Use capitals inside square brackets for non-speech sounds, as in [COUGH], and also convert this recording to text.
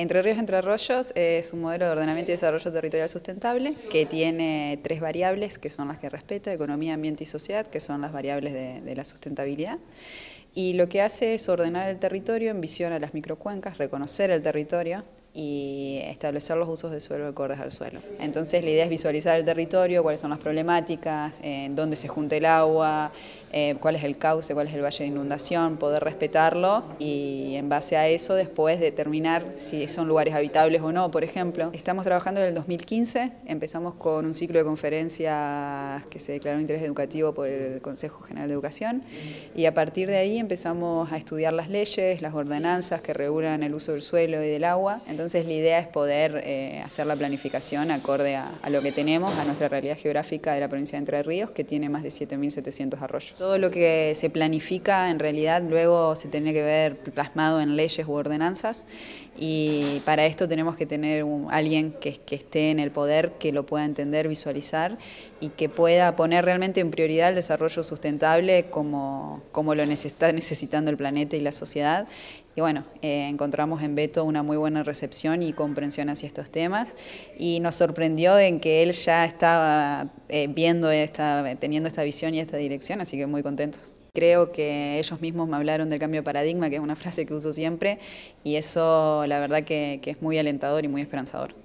Entre Ríos Entre Arroyos eh, es un modelo de ordenamiento y desarrollo territorial sustentable que tiene tres variables que son las que respeta, economía, ambiente y sociedad, que son las variables de, la sustentabilidad y lo que hace es ordenar el territorio en visión a las microcuencas, reconocer el territorio y establecer los usos de suelo acordes al suelo. Entonces la idea es visualizar el territorio, cuáles son las problemáticas, en eh, dónde se junta el agua, eh, cuál es el cauce, cuál es el valle de inundación, poder respetarlo y en base a eso después determinar si son lugares habitables o no, por ejemplo. Estamos trabajando en el 2015, empezamos con un ciclo de conferencias que se declaró interés educativo por el Consejo General de Educación y a partir de ahí empezamos a estudiar las leyes, las ordenanzas que regulan el uso del suelo y del agua. Entonces la idea es poder eh, hacer la planificación acorde a lo que tenemos, a nuestra realidad geográfica de la provincia de Entre Ríos, que tiene más de 7.700 arroyos. Todo lo que se planifica en realidad luego se tiene que ver plasmado en leyes u ordenanzas y para esto tenemos que tener alguien que, esté en el poder, que lo pueda entender, visualizar y que pueda poner realmente en prioridad el desarrollo sustentable como, como lo necesita necesitando el planeta y la sociedad y bueno, eh, encontramos en Beto una muy buena recepción y comprensión hacia estos temas y nos sorprendió en que él ya estaba eh, viendo, esta, teniendo esta visión y esta dirección, así que muy contentos. Creo que ellos mismos me hablaron del cambio de paradigma, que es una [LAUGHS] frase que uso siempre, y eso la verdad que es muy alentador y muy esperanzador.